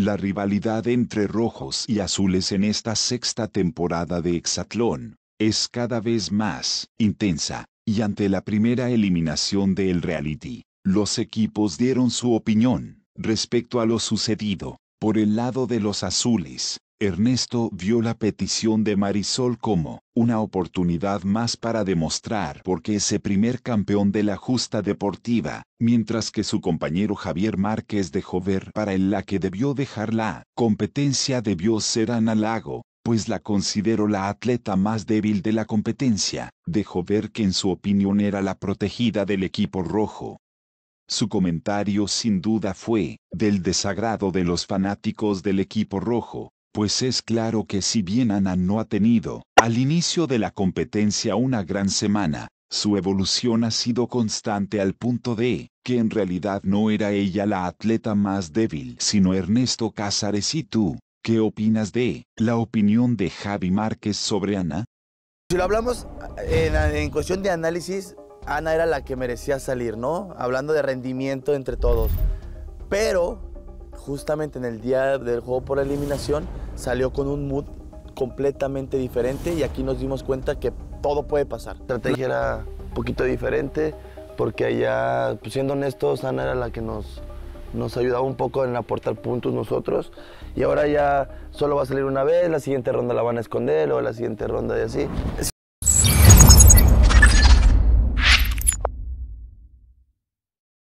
La rivalidad entre rojos y azules en esta sexta temporada de Hexatlón es cada vez más intensa, y ante la primera eliminación del reality, los equipos dieron su opinión respecto a lo sucedido. Por el lado de los azules, Ernesto vio la petición de Marisol como una oportunidad más para demostrar por qué ese primer campeón de la justa deportiva, mientras que su compañero Javier Márquez dejó ver para el la que debió dejar la competencia debió ser Ana pues la considero la atleta más débil de la competencia, dejó ver que en su opinión era la protegida del equipo rojo. Su comentario sin duda fue, del desagrado de los fanáticos del equipo rojo, pues es claro que si bien Ana no ha tenido, al inicio de la competencia una gran semana, su evolución ha sido constante al punto de que en realidad no era ella la atleta más débil, sino Ernesto Casares y tú. ¿Qué opinas de la opinión de Javi Márquez sobre Ana? Si lo hablamos en, en cuestión de análisis, Ana era la que merecía salir, ¿no? Hablando de rendimiento entre todos. Pero justamente en el día del juego por eliminación, salió con un mood completamente diferente y aquí nos dimos cuenta que todo puede pasar. La estrategia era un poquito diferente porque allá, pues, siendo honestos, Ana era la que nos, nos ayudaba un poco en aportar puntos nosotros y ahora ya solo va a salir una vez, la siguiente ronda la van a esconder o la siguiente ronda y así.